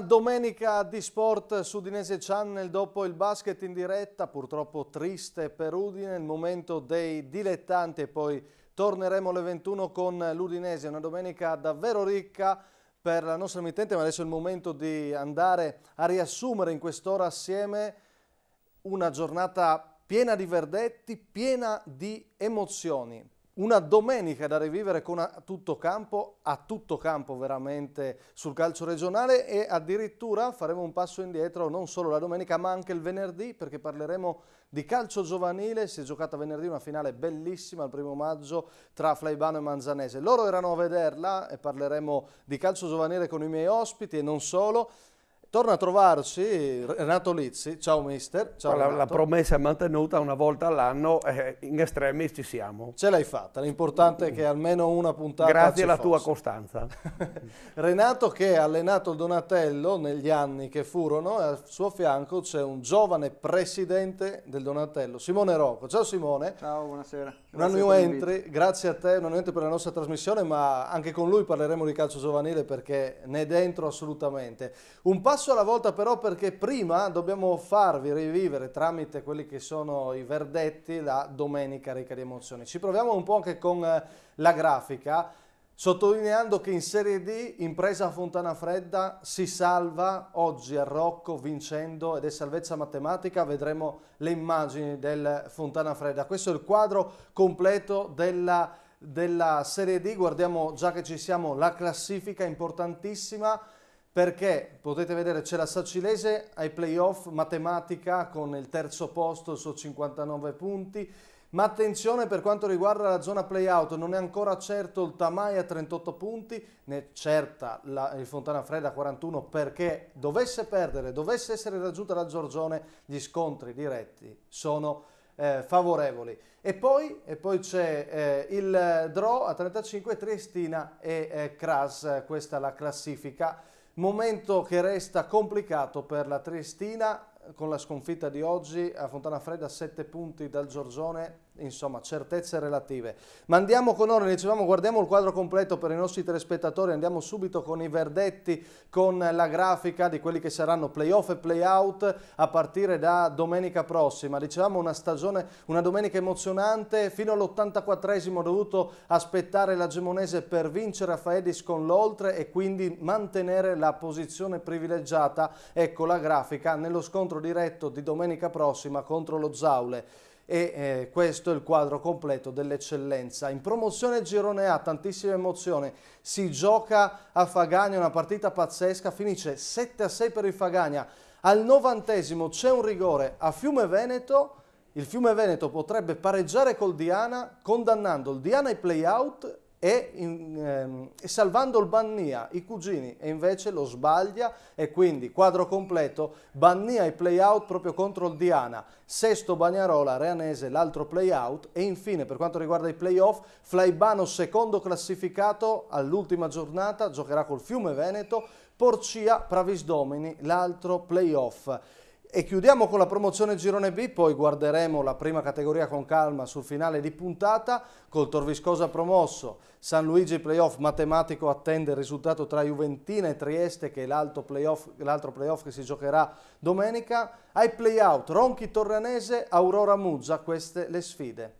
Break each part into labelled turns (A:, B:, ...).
A: domenica di Sport su Sudinese Channel dopo il basket in diretta, purtroppo triste per Udine, il momento dei dilettanti e poi torneremo alle 21 con l'Udinese, una domenica davvero ricca per la nostra emittente ma adesso è il momento di andare a riassumere in quest'ora assieme una giornata piena di verdetti, piena di emozioni una domenica da rivivere con a tutto campo, a tutto campo veramente sul calcio regionale e addirittura faremo un passo indietro non solo la domenica ma anche il venerdì perché parleremo di calcio giovanile, si è giocata venerdì una finale bellissima il primo maggio tra Flaibano e Manzanese, loro erano a vederla e parleremo di calcio giovanile con i miei ospiti e non solo, Torna a trovarci Renato Lizzi, ciao mister. Ciao la, la, promessa
B: è mantenuta una volta all'anno, eh, in estremi ci siamo. Ce l'hai fatta, l'importante è che almeno una puntata Grazie alla fosse. tua costanza. Renato che ha
A: allenato il Donatello negli anni che furono e al suo fianco c'è un giovane presidente del Donatello, Simone Rocco. Ciao Simone. Ciao, buonasera. Una new entry, grazie a te, una new entry per la nostra trasmissione, ma anche con lui parleremo di calcio giovanile perché ne è dentro assolutamente. Un passo passo alla volta però perché prima dobbiamo farvi rivivere tramite quelli che sono i verdetti la domenica ricca di emozioni. Ci proviamo un po' anche con eh, la grafica, sottolineando che in Serie D Impresa Fontana Fredda si salva oggi a Rocco vincendo ed è salvezza matematica, vedremo le immagini del Fontana Fredda. Questo è il quadro completo della, della Serie D, guardiamo già che ci siamo la classifica importantissima perché potete vedere c'è la Sacilese ai playoff matematica con il terzo posto su 59 punti, ma attenzione per quanto riguarda la zona playout, non è ancora certo il Tamai a 38 punti, né certa la, il Fontana Fredda a 41 perché dovesse perdere, dovesse essere raggiunta la Giorgione, gli scontri diretti sono eh, favorevoli. E poi, poi c'è eh, il Draw a 35, Triestina e eh, Kras, questa è la classifica Momento che resta complicato per la Triestina con la sconfitta di oggi a Fontana Fredda 7 punti dal Giorgione insomma certezze relative. Ma andiamo con ordine, dicevamo guardiamo il quadro completo per i nostri telespettatori, andiamo subito con i verdetti, con la grafica di quelli che saranno playoff e playout a partire da domenica prossima. Dicevamo una stagione, una domenica emozionante, fino all'84esimo ho dovuto aspettare la Gemonese per vincere a Faedis con l'Oltre e quindi mantenere la posizione privilegiata, ecco la grafica, nello scontro diretto di domenica prossima contro lo Zaule e eh, questo è il quadro completo dell'eccellenza. In promozione girone A, tantissima emozione, si gioca a Fagagna, una partita pazzesca, finisce 7 a 6 per il Fagagna. Al novantesimo c'è un rigore a Fiume Veneto, il Fiume Veneto potrebbe pareggiare col Diana, condannando il Diana ai playout e, ehm, salvando il Bannia, i cugini, e invece lo sbaglia e quindi quadro completo, Bannia i play out proprio contro il Diana, sesto Bagnarola, Reanese l'altro play out e infine per quanto riguarda i playoff, Flaibano secondo classificato all'ultima giornata, giocherà col Fiume Veneto, Porcia, Pravis Domini, l'altro playoff. E chiudiamo con la promozione Girone B, poi guarderemo la prima categoria con calma sul finale di puntata col Torviscosa promosso. San Luigi playoff matematico attende il risultato tra Juventina e Trieste che è l'altro playoff, playoff che si giocherà domenica. Ai playout Ronchi Torranese, Aurora Muzza, queste le sfide.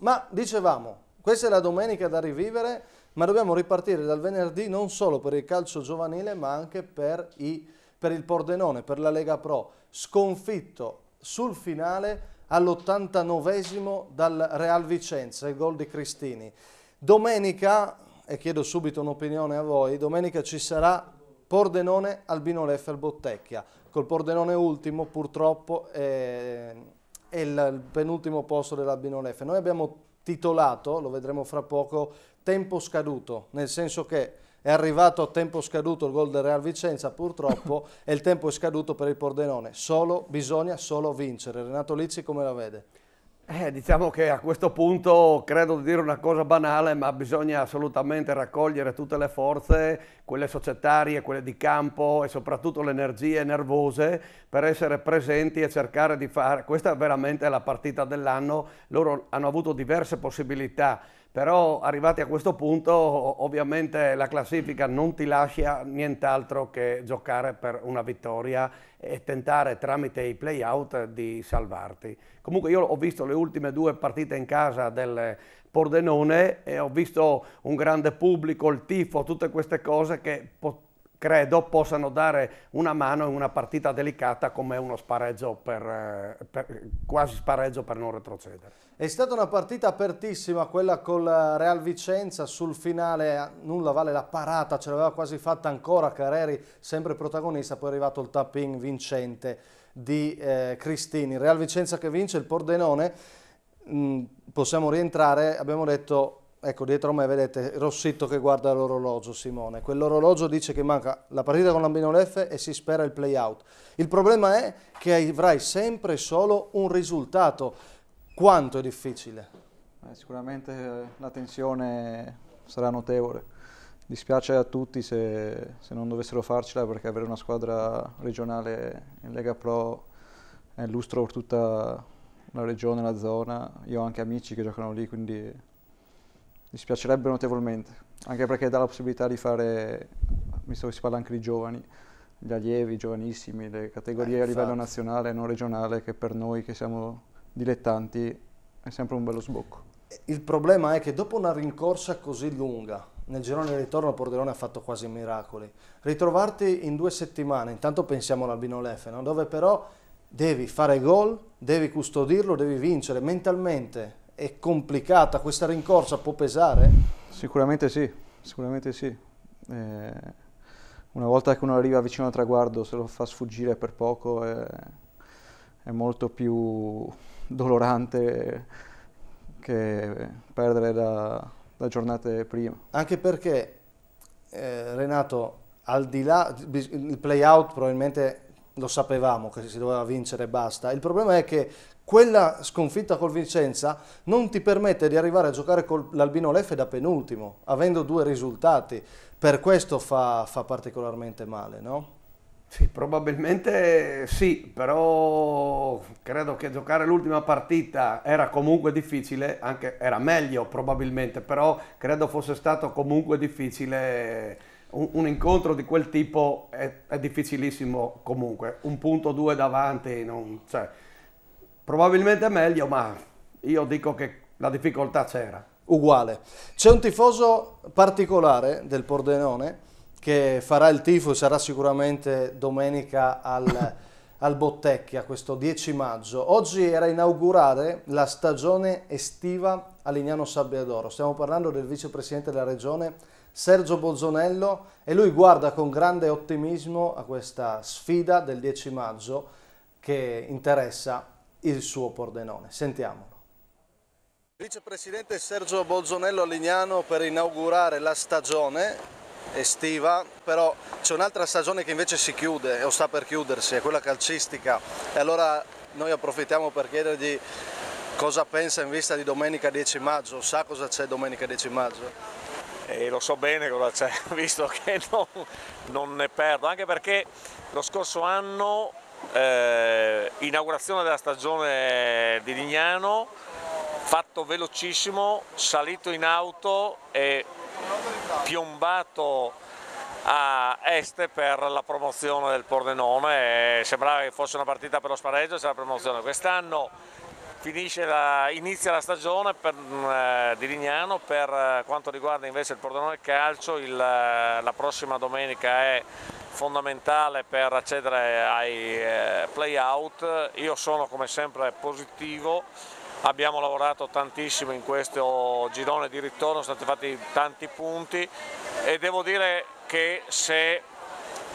A: Ma dicevamo, questa è la domenica da rivivere, ma dobbiamo ripartire dal venerdì non solo per il calcio giovanile ma anche per i per il Pordenone, per la Lega Pro, sconfitto sul finale all'89 esimo dal Real Vicenza, il gol di Cristini. Domenica, e chiedo subito un'opinione a voi, domenica ci sarà Pordenone Albino Leffer, Bottecchia. Col Pordenone ultimo purtroppo è, è il penultimo posto dell'Albino Leffer. Noi abbiamo titolato, lo vedremo fra poco, tempo scaduto, nel senso che è arrivato a tempo scaduto il gol del Real Vicenza purtroppo e il tempo è scaduto per il Pordenone. Solo, bisogna solo
B: vincere. Renato Lizzi come la vede? Eh, diciamo che a questo punto credo di dire una cosa banale, ma bisogna assolutamente raccogliere tutte le forze, quelle societarie, quelle di campo e soprattutto le energie nervose per essere presenti e cercare di fare. Questa è veramente la partita dell'anno. Loro hanno avuto diverse possibilità però arrivati a questo punto ovviamente la classifica non ti lascia nient'altro che giocare per una vittoria e tentare tramite i playout di salvarti. Comunque io ho visto le ultime due partite in casa del Pordenone e ho visto un grande pubblico, il tifo, tutte queste cose che po- credo possano dare una mano in una partita delicata come uno spareggio per, eh, per, quasi spareggio per non retrocedere.
A: È stata una partita apertissima quella col Real Vicenza, sul finale nulla vale la parata, ce l'aveva quasi fatta ancora Carreri sempre protagonista, poi è arrivato il tapping vincente di eh, Cristini. Real Vicenza che vince il Pordenone, mh, mm, possiamo rientrare, abbiamo detto Ecco, dietro a me vedete Rossitto che guarda l'orologio, Simone. Quell'orologio dice che manca la partita con l'ambino minore F e si spera il play-out. Il problema è che avrai sempre solo un risultato. Quanto è difficile?
C: Eh, sicuramente eh, la tensione sarà notevole. Dispiace a tutti se, se, non dovessero farcela perché avere una squadra regionale in Lega Pro è lustro per tutta la regione, la zona. Io ho anche amici che giocano lì, quindi dispiacerebbe notevolmente, anche perché dà la possibilità di fare, visto che si parla anche di giovani, gli allievi, giovanissimi, le categorie eh, a livello nazionale e non regionale, che per noi che siamo dilettanti è sempre un bello sbocco. Eh, il problema è che dopo
A: una rincorsa così lunga, nel girone di ritorno Pordenone ha fatto quasi miracoli, ritrovarti in due settimane, intanto pensiamo all'Albino Lefe, no? dove però devi fare gol, devi custodirlo, devi vincere mentalmente, è complicata, questa rincorsa può
C: pesare? Sicuramente sì, sicuramente sì. Eh, una volta che uno arriva vicino al traguardo, se lo fa sfuggire per poco è, è molto più dolorante che perdere da, da giornate prima. Anche perché, eh, Renato, al di
A: là, il play-out probabilmente lo sapevamo che si doveva vincere e basta. Il problema è che quella sconfitta col Vicenza non ti permette di arrivare a giocare con l'Albino Leffe da penultimo, avendo due risultati. Per questo fa, fa particolarmente
B: male, no? Sì, probabilmente sì, però credo che giocare l'ultima partita era comunque difficile, anche era meglio probabilmente, però credo fosse stato comunque difficile un, incontro di quel tipo è, è difficilissimo comunque, un punto o due davanti, non, cioè, probabilmente meglio, ma io dico che la difficoltà c'era. Uguale.
A: C'è un tifoso particolare del Pordenone che farà il tifo e sarà sicuramente domenica al, al Bottecchia, questo 10 maggio. Oggi era inaugurare la stagione estiva a Lignano Sabbiadoro. Stiamo parlando del vicepresidente della regione Sergio Bolzonello e lui guarda con grande ottimismo a questa sfida del 10 maggio che interessa il suo Pordenone. Sentiamolo. Vicepresidente Sergio Bolzonello a Lignano per inaugurare la stagione estiva, però c'è un'altra stagione che invece si chiude o sta per chiudersi, è quella calcistica e allora noi approfittiamo per chiedergli cosa pensa in vista di domenica 10 maggio, sa cosa c'è domenica
D: 10 maggio? E lo so bene cosa c'è, visto che non, non ne perdo, anche perché lo scorso anno eh, inaugurazione della stagione di Lignano, fatto velocissimo, salito in auto e piombato a est per la promozione del Pordenone, eh, sembrava che fosse una partita per lo spareggio, c'è la promozione quest'anno, la, inizia la stagione per, mm, eh, di Lignano, per eh, quanto riguarda invece il Pordenone Calcio il, eh, la prossima domenica è fondamentale per accedere ai eh, playout. Io sono come sempre positivo, abbiamo lavorato tantissimo in questo girone di ritorno, sono stati fatti tanti punti e devo dire che se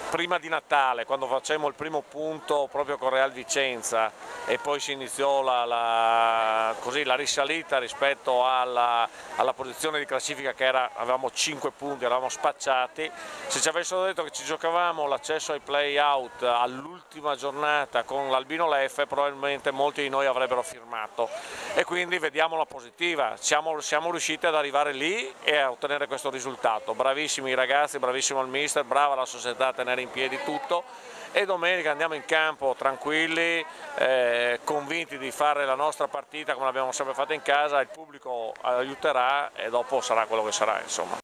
D: prima di Natale quando facemmo il primo punto proprio con Real Vicenza e poi si iniziò la, la, così, la risalita rispetto alla, alla, posizione di classifica che era, avevamo 5 punti, eravamo spacciati, se ci avessero detto che ci giocavamo l'accesso ai play-out all'ultima giornata con l'Albino Leffe probabilmente molti di noi avrebbero firmato e quindi vediamo la positiva, siamo, siamo riusciti ad arrivare lì e a ottenere questo risultato, bravissimi i ragazzi, bravissimo il mister, brava la società a tenere tenere in piedi tutto e domenica andiamo in campo tranquilli, eh, convinti di fare la nostra partita come l'abbiamo sempre fatta in casa, il pubblico aiuterà e dopo sarà quello che sarà insomma.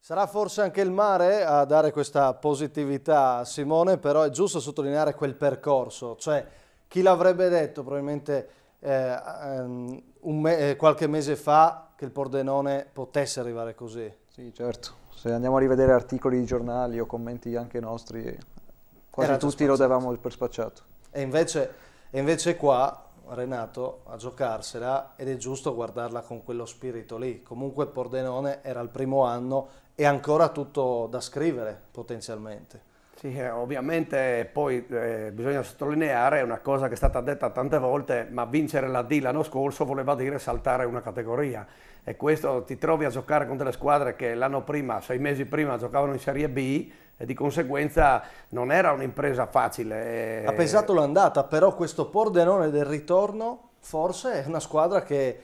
A: Sarà forse anche il mare a dare questa positività a Simone, però è giusto sottolineare quel percorso, cioè chi l'avrebbe detto probabilmente eh, um, me eh, qualche mese fa che il Pordenone potesse arrivare così?
C: Sì, certo se andiamo a rivedere articoli di giornali o commenti anche nostri, eh, quasi Era tutti lo davamo per spacciato.
A: E invece, e invece qua Renato a giocarsela ed è giusto guardarla con quello spirito lì. Comunque Pordenone era il primo anno e ancora tutto da scrivere potenzialmente.
B: Sì, eh, ovviamente poi eh, bisogna sottolineare una cosa che è stata detta tante volte, ma vincere la D l'anno scorso voleva dire saltare una categoria e questo ti trovi a giocare con delle squadre che l'anno prima, sei mesi prima, giocavano in Serie B e di conseguenza non era un'impresa facile. Eh. Ha pesato
A: l'andata, però questo Pordenone del ritorno forse è una squadra che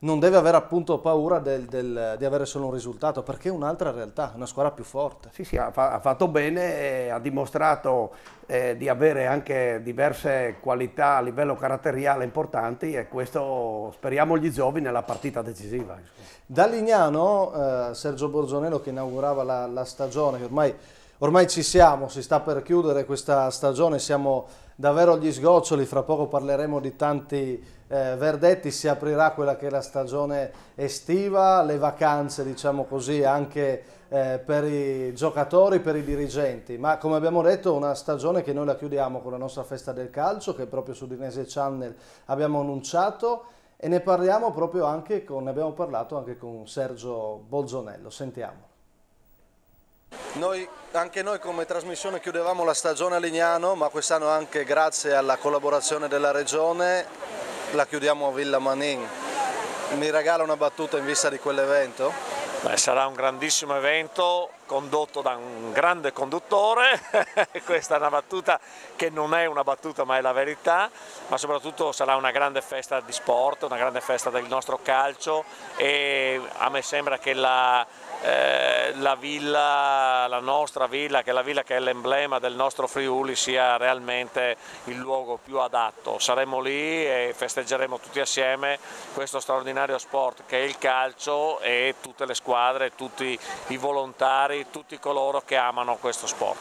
A: non deve avere appunto paura del,
B: del, di avere solo un risultato, perché è un'altra realtà, una squadra più forte. Sì, sì, ha, fa, ha fatto bene, eh, ha dimostrato eh, di avere anche diverse qualità a livello caratteriale importanti e questo speriamo gli giovi nella partita decisiva. Da
A: Lignano, eh, Sergio Borgionello che inaugurava la, la stagione, che ormai, ormai ci siamo, si sta per chiudere questa stagione, siamo davvero agli sgoccioli, fra poco parleremo di tanti eh, Verdetti si aprirà quella che è la stagione estiva, le vacanze diciamo così anche eh, per i giocatori, per i dirigenti, ma come abbiamo detto una stagione che noi la chiudiamo con la nostra festa del calcio che proprio su Dinese Channel abbiamo annunciato e ne parliamo proprio anche con, ne abbiamo parlato anche con Sergio Bolzonello, sentiamo. Noi, anche noi come trasmissione chiudevamo la stagione a Lignano, ma quest'anno anche grazie alla collaborazione della Regione la chiudiamo a Villa Manin. Mi regala una battuta in vista di
D: quell'evento? sarà un grandissimo evento condotto da un grande conduttore, questa è una battuta che non è una battuta ma è la verità, ma soprattutto sarà una grande festa di sport, una grande festa del nostro calcio e a me sembra che la, eh, la villa, la nostra villa, che è la villa che è l'emblema del nostro Friuli sia realmente il luogo più adatto. Saremo lì e festeggeremo tutti assieme questo straordinario sport che è il calcio e tutte le squadre, tutti i volontari poi tutti coloro che amano questo sport.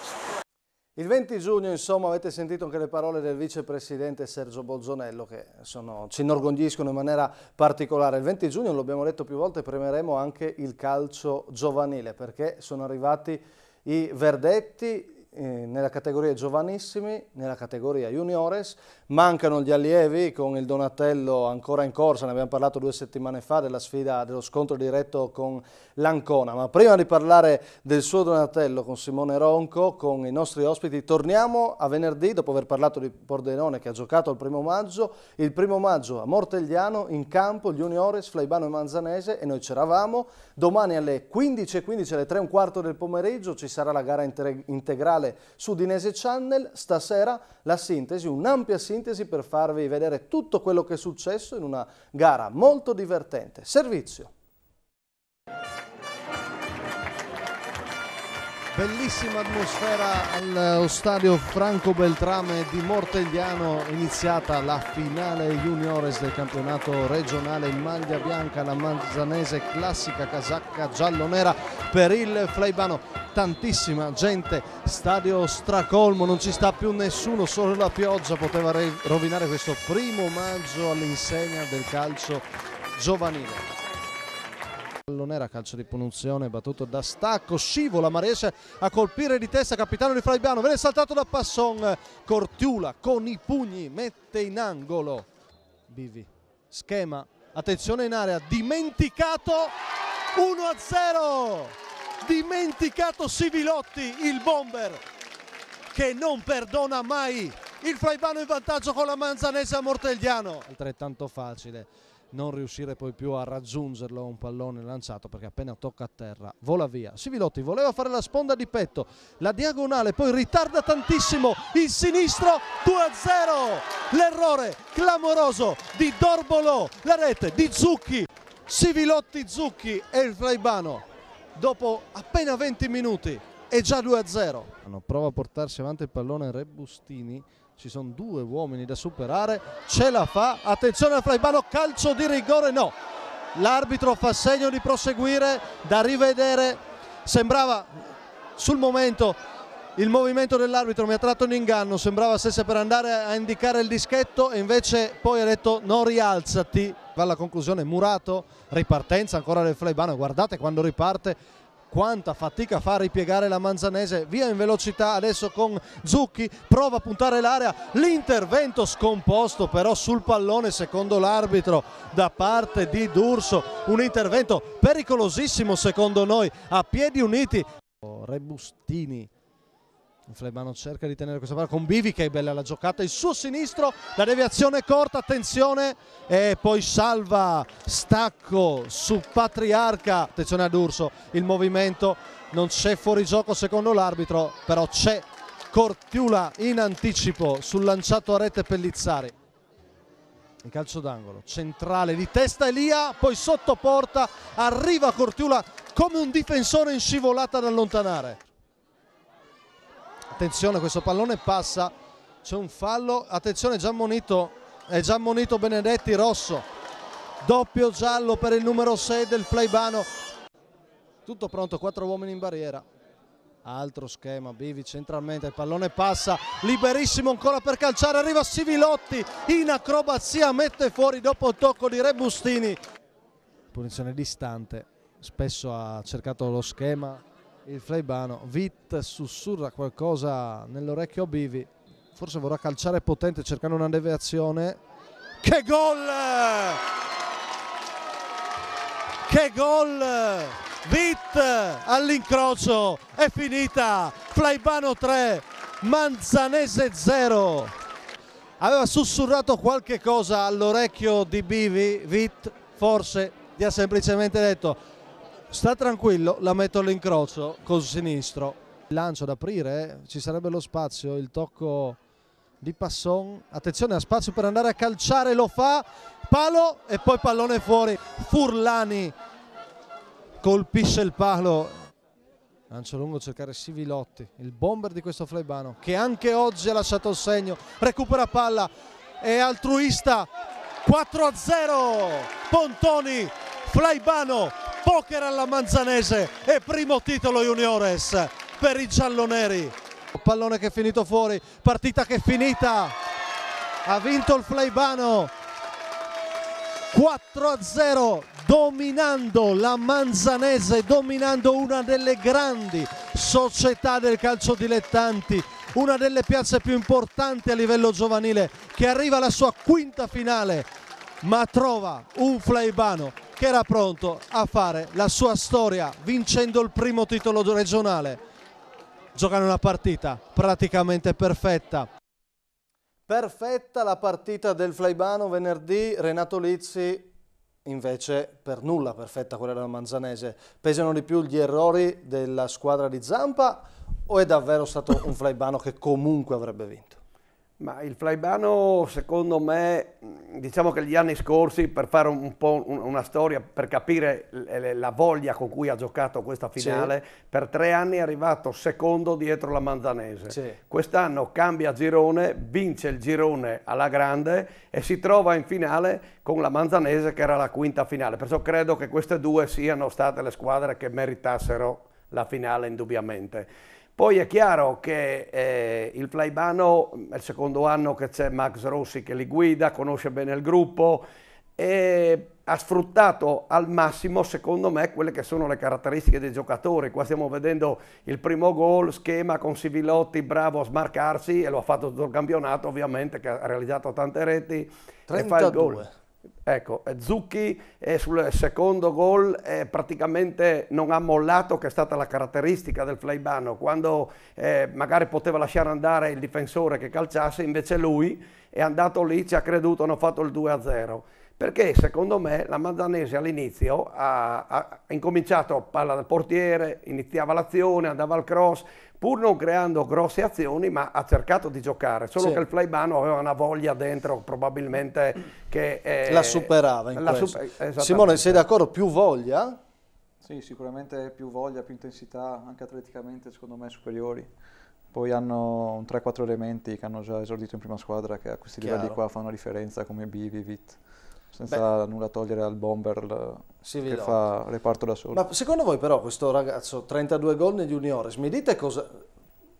A: Il 20 giugno, insomma, avete sentito anche le parole del vicepresidente Sergio Bolzonello che sono, ci inorgogliscono in maniera particolare. Il 20 giugno, lo abbiamo detto più volte, premeremo anche il calcio giovanile perché sono arrivati i verdetti eh, nella categoria giovanissimi, nella categoria juniores Mancano gli allievi con il Donatello ancora in corsa, ne abbiamo parlato due settimane fa della sfida, dello scontro diretto con l'Ancona. Ma prima di parlare del suo Donatello con Simone Ronco, con i nostri ospiti, torniamo a venerdì dopo aver parlato di Pordenone che ha giocato il primo maggio. Il primo maggio a Mortegliano in campo gli Juniores, Flaibano e Manzanese e noi c'eravamo. Domani alle 15.15 alle 3 e un quarto del pomeriggio ci sarà la gara integrale su Dinese Channel. Stasera la sintesi, un'ampia sintesi sintesi per farvi vedere tutto quello che è successo in una gara molto divertente. Servizio! Bellissima atmosfera eh, allo stadio Franco Beltrame di Mortegliano, iniziata la finale juniores del campionato regionale in maglia bianca, la manzanese classica casacca giallo-nera per il Flaibano. Tantissima gente, stadio stracolmo, non ci sta più nessuno, solo la pioggia poteva rovinare questo primo maggio all'insegna del calcio giovanile. Non era calcio di punizione, battuto da Stacco, scivola ma riesce a colpire di testa capitano di Fraibiano, viene saltato da Passon, Cortiula con i pugni, mette in angolo Bivi, schema, attenzione in area, dimenticato 1-0, dimenticato Sivilotti, il bomber che non perdona mai il Fraibano in vantaggio con la Manzanese a Mortegliano. Altrettanto facile non riuscire poi più a raggiungerlo un pallone lanciato perché appena tocca a terra vola via. Sivilotti voleva fare la sponda di petto, la diagonale poi ritarda tantissimo il sinistro 2-0. L'errore clamoroso di Dorbolo la rete di Zucchi, Sivilotti Zucchi e il Flaibano dopo appena 20 minuti è già 2-0. Prova a portarsi avanti il pallone Rebustini ci sono due uomini da superare, ce la fa, attenzione a Flaibano, calcio di rigore no, l'arbitro fa segno di proseguire, da rivedere, sembrava sul momento il movimento dell'arbitro mi ha tratto in inganno, sembrava stesse per andare a indicare il dischetto e invece poi ha detto non rialzati. Va alla conclusione Murato, ripartenza ancora del Flaibano, guardate quando riparte quanta fatica fa a ripiegare la Manzanese via in velocità adesso con Zucchi prova a puntare l'area l'intervento scomposto però sul pallone secondo l'arbitro da parte di D'Urso un intervento pericolosissimo secondo noi a piedi uniti Rebustini Flebano cerca di tenere questa palla con Bivi che è bella la giocata, il suo sinistro, la deviazione corta, attenzione e poi salva, stacco su Patriarca, attenzione ad Urso, il movimento non c'è fuori gioco secondo l'arbitro, però c'è Cortiula in anticipo sul lanciato a rete Pellizzari. In calcio d'angolo, centrale di testa Elia, poi sotto porta, arriva Cortiula come un difensore in scivolata ad allontanare attenzione questo pallone passa c'è un fallo attenzione già ammonito è eh, già ammonito Benedetti Rosso doppio giallo per il numero 6 del Flaibano tutto pronto quattro uomini in barriera altro schema Bivi centralmente il pallone passa liberissimo ancora per calciare arriva Sivilotti in acrobazia mette fuori dopo il tocco di Rebustini punizione distante spesso ha cercato lo schema il Flaibano. Vit sussurra qualcosa nell'orecchio a Bivi, forse vorrà calciare potente cercando una deviazione.
B: Che gol!
A: Che gol! Vit all'incrocio, è finita! Flaibano 3, Manzanese 0. Aveva sussurrato qualche cosa all'orecchio di Bivi, Vit forse gli ha semplicemente detto Sta tranquillo, la metto all'incrocio col sinistro. Lancio ad aprire, eh. ci sarebbe lo spazio, il tocco di Passon. Attenzione, ha spazio per andare a calciare, lo fa. Palo e poi pallone fuori. Furlani colpisce il palo. Lancio lungo a cercare Sivilotti, il bomber di questo Flaibano, che anche oggi ha lasciato il segno. Recupera palla, è altruista. 4-0 Pontoni, Flaibano poker alla Manzanese e primo titolo Juniores per i gialloneri. Pallone che è finito fuori, partita che è finita, ha vinto il Flaibano 4 0 dominando la Manzanese, dominando una delle grandi società del calcio dilettanti, una delle piazze più importanti a livello giovanile che arriva alla sua quinta finale ma trova un Flaibano che era pronto a fare la sua storia vincendo il primo titolo regionale. Giocano una partita praticamente perfetta. Perfetta la partita del Flaibano venerdì, Renato Lizzi invece per nulla perfetta quella della Manzanese. Pesano di più gli errori della squadra di Zampa o è davvero stato un Flaibano che comunque avrebbe vinto?
B: Ma il Flaibano, secondo me, diciamo che gli anni scorsi, per fare un po' una storia, per capire la voglia con cui ha giocato questa finale, sì. per tre anni è arrivato secondo dietro la Manzanese. Sì. Quest'anno cambia girone, vince il girone alla grande e si trova in finale con la Manzanese che era la quinta finale. Perciò credo che queste due siano state le squadre che meritassero la finale indubbiamente. Poi è chiaro che eh, il Flaibano è il secondo anno che c'è Max Rossi che li guida, conosce bene il gruppo e ha sfruttato al massimo, secondo me, quelle che sono le caratteristiche dei giocatori. Qua stiamo vedendo il primo gol, schema con Sivilotti, bravo a smarcarsi e lo ha fatto tutto il campionato, ovviamente, che ha realizzato tante reti 32. e fa il gol. Ecco, eh, Zucchi sul secondo gol praticamente non ha mollato, che è stata la caratteristica del Flaibano, quando eh, magari poteva lasciare andare il difensore che calciasse, invece lui è andato lì, ci ha creduto, hanno fatto il 2-0. Perché secondo me la Manzanese all'inizio ha, ha, incominciato parlare del portiere, iniziava l'azione, andava al cross, pur non creando grosse azioni, ma ha cercato di giocare, solo sì. che il Flaibano aveva una voglia dentro probabilmente
C: che... Eh, la superava in la super Simone, sei d'accordo?
A: Più voglia?
C: Sì, sicuramente più voglia, più intensità, anche atleticamente secondo me superiori. Poi hanno un 3-4 elementi che hanno già esordito in prima squadra che a questi Chiaro. livelli qua fanno differenza come Bivi, Vit senza Beh. nulla togliere al bomber sì, che fa reparto da solo. Ma
A: secondo voi però questo ragazzo 32 gol negli juniores, mi dite cosa,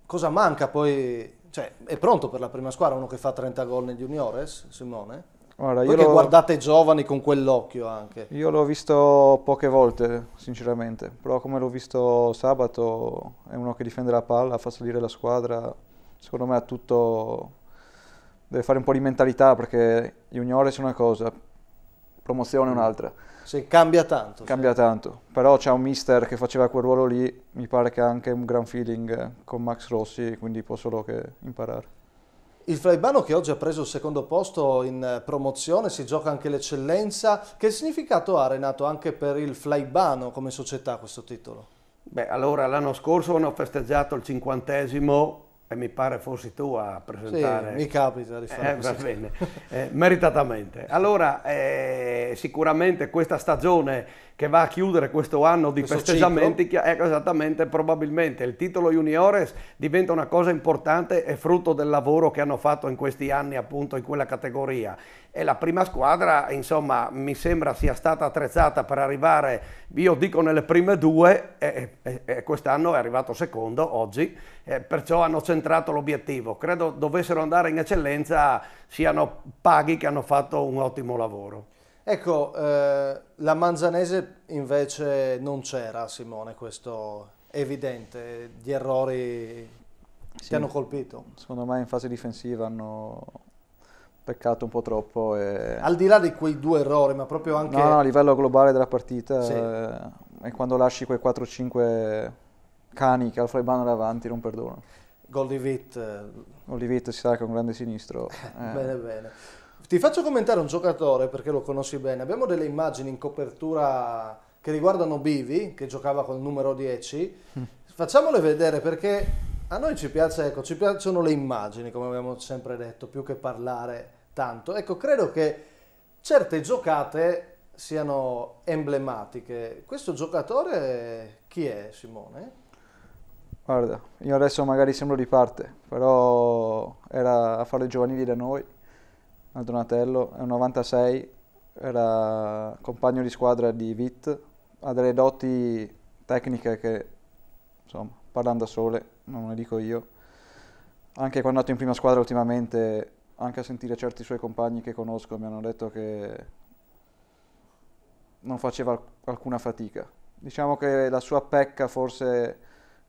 A: cosa manca poi? Cioè, è pronto per la prima squadra uno che fa 30 gol negli juniores, Simone?
C: Guarda, Perché guardate
A: giovani con quell'occhio anche. Io
C: l'ho visto poche volte, sinceramente, però come l'ho visto sabato, è uno che difende la palla, fa salire la squadra, secondo me ha tutto deve fare un po' di mentalità perché juniores è una cosa, promozione è un'altra. Sì, cambia tanto. Cambia sì. tanto, però c'è un mister che faceva quel ruolo lì, mi pare che ha anche un gran feeling con Max Rossi, quindi può solo che imparare.
A: Il Flaibano che oggi ha preso il secondo posto in promozione, si gioca anche l'eccellenza. Che significato ha Renato anche per il Flaibano come
B: società questo titolo? Beh, allora l'anno scorso hanno festeggiato il cinquantesimo e mi pare fossi tu a presentare. Sì, mi capita di eh, fare eh, Va bene, eh, meritatamente. Allora, eh, sicuramente questa stagione che va a chiudere questo anno di questo festeggiamenti, ciclo. ecco esattamente, probabilmente il titolo juniores diventa una cosa importante e frutto del lavoro che hanno fatto in questi anni appunto in quella categoria. E la prima squadra, insomma, mi sembra sia stata attrezzata per arrivare, io dico nelle prime due, e, e, e quest'anno è arrivato secondo oggi, perciò hanno centrato l'obiettivo. Credo dovessero andare in eccellenza, siano paghi che hanno fatto un ottimo lavoro.
A: Ecco, eh, la Manzanese invece non c'era, Simone, questo evidente, gli errori sì. ti hanno colpito.
C: Secondo me in fase difensiva hanno peccato un po' troppo. E... Al di là di quei due errori, ma proprio anche... No, no a livello globale della partita, sì. eh, e quando lasci quei 4-5 cani che Alfred Bano davanti non perdono. Gol di Witt. Gol di Witt si sa che è un grande sinistro. Eh. bene, bene. Ti faccio commentare
A: un giocatore perché lo conosci bene. Abbiamo delle immagini in copertura che riguardano Bivi, che giocava col numero 10. Mm. Facciamole vedere perché a noi ci, piace, ecco, ci piacciono le immagini, come abbiamo sempre detto, più che parlare tanto. Ecco, credo che certe giocate siano emblematiche. Questo giocatore chi è, Simone?
C: Guarda, io adesso magari sembro di parte, però era a fare i giovanili da noi al Donatello, è un 96, era compagno di squadra di Vit, ha delle doti tecniche che, insomma, parlano da sole, non le dico io. Anche quando è andato in prima squadra ultimamente, anche a sentire certi suoi compagni che conosco, mi hanno detto che non faceva alcuna fatica. Diciamo che la sua pecca forse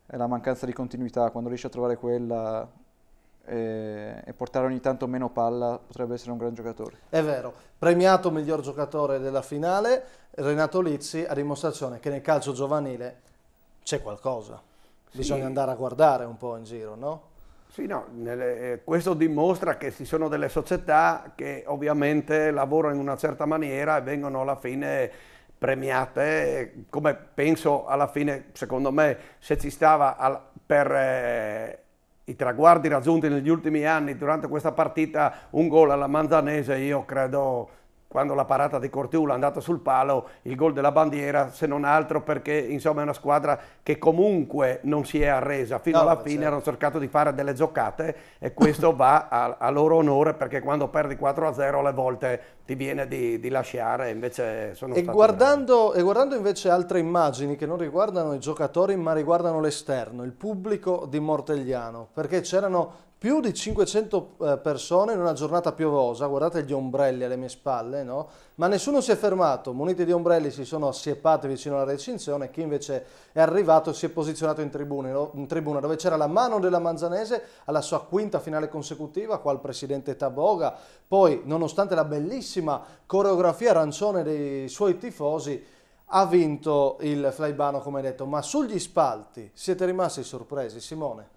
C: è la mancanza di continuità, quando riesce a trovare quella e, eh, e portare ogni tanto meno palla potrebbe essere un gran giocatore.
A: È vero, premiato miglior giocatore della finale, Renato Lizzi a dimostrazione che nel calcio
B: giovanile c'è qualcosa. Sì. Bisogna andare a guardare un po' in giro, no? Sì, no, nelle, eh, questo dimostra che ci sono delle società che ovviamente lavorano in una certa maniera e vengono alla fine premiate, come penso alla fine, secondo me, se ci stava al, per... Eh, i traguardi raggiunti negli ultimi anni durante questa partita, un gol alla Manzanese, io credo quando la parata di Cortiula è andata sul palo, il gol della bandiera, se non altro perché insomma è una squadra che comunque non si è arresa, fino no, alla fine certo. hanno cercato di fare delle giocate e questo va a, a, loro onore perché quando perdi 4-0 alle volte ti viene di, di lasciare invece sono e guardando,
A: e guardando invece altre immagini che non riguardano i giocatori ma riguardano l'esterno, il pubblico di Mortegliano, perché c'erano più di 500 eh, persone in una giornata piovosa, guardate gli ombrelli alle mie spalle, no? ma nessuno si è fermato, muniti di ombrelli si sono assiepati vicino alla recinzione, chi invece è arrivato si è posizionato in, tribune, in tribuna, dove c'era la mano della Manzanese alla sua quinta finale consecutiva, qua il presidente Taboga, poi nonostante la bellissima coreografia arancione dei suoi tifosi, ha vinto il Flaibano come detto, ma sugli spalti siete rimasti sorpresi Simone?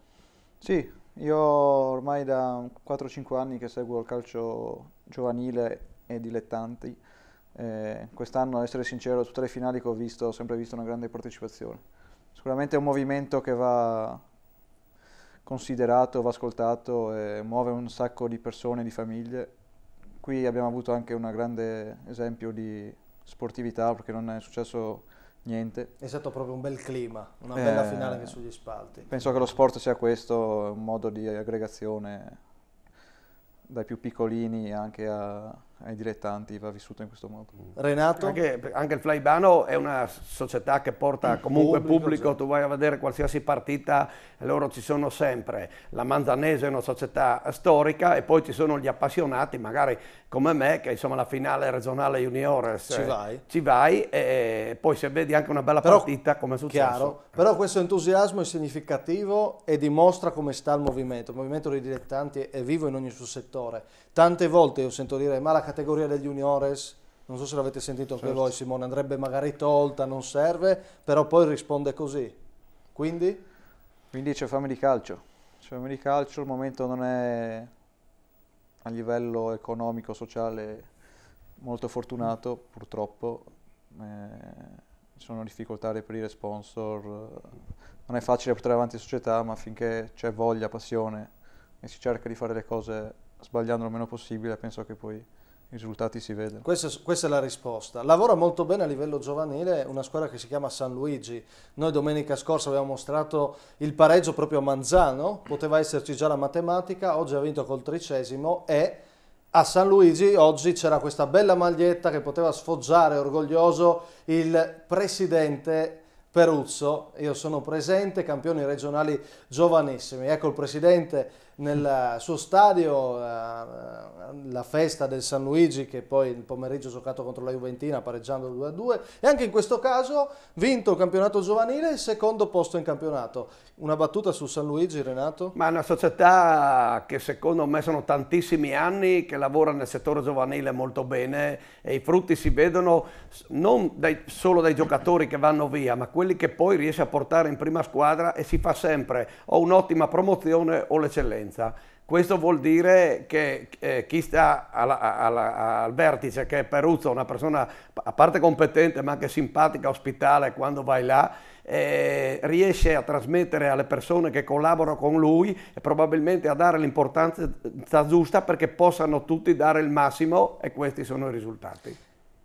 C: Sì, io ormai da 4-5 anni che seguo il calcio giovanile e dilettanti. Eh, quest'anno, ad essere sincero, tutte le finali che ho visto, ho sempre visto una grande partecipazione. Sicuramente è un movimento che va considerato, va ascoltato e muove un sacco di persone, di famiglie. Qui abbiamo avuto anche un grande esempio di sportività perché non è successo niente. È
A: stato proprio un bel clima, una eh, bella finale anche sugli spalti. Penso
C: che lo sport sia questo, un modo di aggregazione dai più piccolini anche a, ai dilettanti va vissuto in questo modo. Mm. Renato?
B: Anche, anche il Flaibano è una società che porta comunque pubblico, pubblico, tu vai a vedere qualsiasi partita, loro ci sono sempre. La Manzanese è una società storica e poi ci sono gli appassionati, magari come me, che insomma la finale regionale juniores ci eh, vai, ci vai e poi se vedi anche una bella però, partita come è successo. Chiaro,
A: però questo entusiasmo è significativo e dimostra come sta il movimento. Il movimento dei dilettanti è vivo in ogni suo settore. Tante volte io sento dire ma la categoria degli juniores, non so se l'avete sentito anche certo. voi Simone, andrebbe magari tolta, non serve,
C: però poi risponde così. Quindi? Quindi c'è fame di calcio. C'è fame di calcio, il momento non è a livello economico, sociale molto fortunato, purtroppo. Eh, ci sono difficoltà a reperire sponsor, non è facile portare avanti la società, ma finché c'è voglia, passione e si cerca di fare le cose sbagliando il meno possibile, penso che poi i risultati si vedono.
A: Questa, questa, è la risposta. Lavora molto bene a livello giovanile una squadra che si chiama San Luigi. Noi domenica scorsa abbiamo mostrato il pareggio proprio a Manzano, poteva esserci già la matematica, oggi ha vinto col tricesimo e a San Luigi oggi c'era questa bella maglietta che poteva sfoggiare orgoglioso il presidente Peruzzo. Io sono presente, campioni regionali giovanissimi. Ecco il presidente nel suo stadio, eh, la festa del San Luigi che poi il pomeriggio ha giocato contro la Juventina pareggiando 2-2 e anche in questo caso vinto il campionato giovanile e secondo posto in campionato. Una battuta su San Luigi Renato?
B: Ma è una società che secondo me sono tantissimi anni che lavora nel settore giovanile molto bene e i frutti si vedono non dai, solo dai giocatori che vanno via ma quelli che poi riesce a portare in prima squadra e si fa sempre o un'ottima promozione o l'eccellenza concorrenza. Questo vuol dire che eh, chi sta alla, alla, al vertice, che è Peruzzo, una persona a parte competente ma anche simpatica, ospitale quando vai là, eh, riesce a trasmettere alle persone che collaborano con lui e probabilmente a dare l'importanza giusta perché possano tutti dare il massimo e questi sono i risultati.